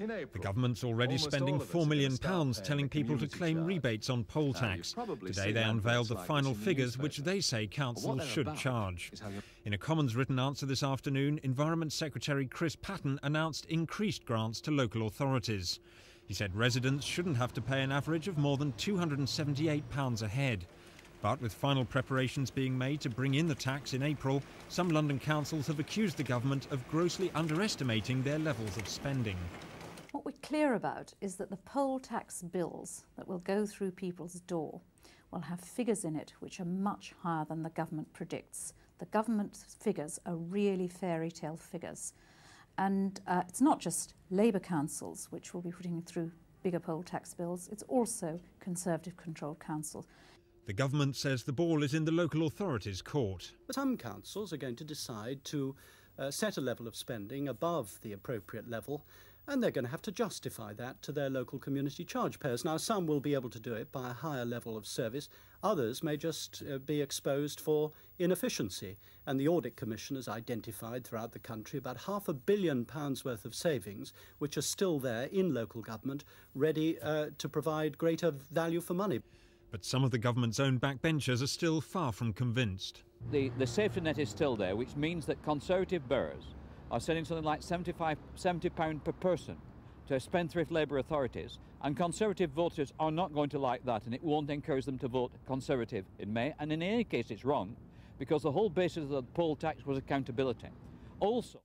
April, the government's already spending £4 million pounds telling people to claim charge. rebates on poll tax. Today they unveiled the like final figures, which they say councils should charge. In a Commons written answer this afternoon, Environment Secretary Chris Patton announced increased grants to local authorities. He said residents shouldn't have to pay an average of more than £278 a head. But with final preparations being made to bring in the tax in April, some London councils have accused the government of grossly underestimating their levels of spending clear about is that the poll tax bills that will go through people's door will have figures in it which are much higher than the government predicts. The government figures are really fairy tale figures. And uh, it's not just Labour councils which will be putting through bigger poll tax bills, it's also Conservative controlled councils. The government says the ball is in the local authorities' court. But Some councils are going to decide to uh, set a level of spending above the appropriate level, and they're going to have to justify that to their local community charge payers. Now, some will be able to do it by a higher level of service, others may just uh, be exposed for inefficiency. And the Audit Commission has identified throughout the country about half a billion pounds worth of savings, which are still there in local government, ready uh, to provide greater value for money. But some of the government's own backbenchers are still far from convinced. The, the safety net is still there, which means that Conservative boroughs are sending something like 75, 70 pounds per person to spendthrift Labour authorities. And Conservative voters are not going to like that, and it won't encourage them to vote Conservative in May. And in any case, it's wrong, because the whole basis of the poll tax was accountability. Also,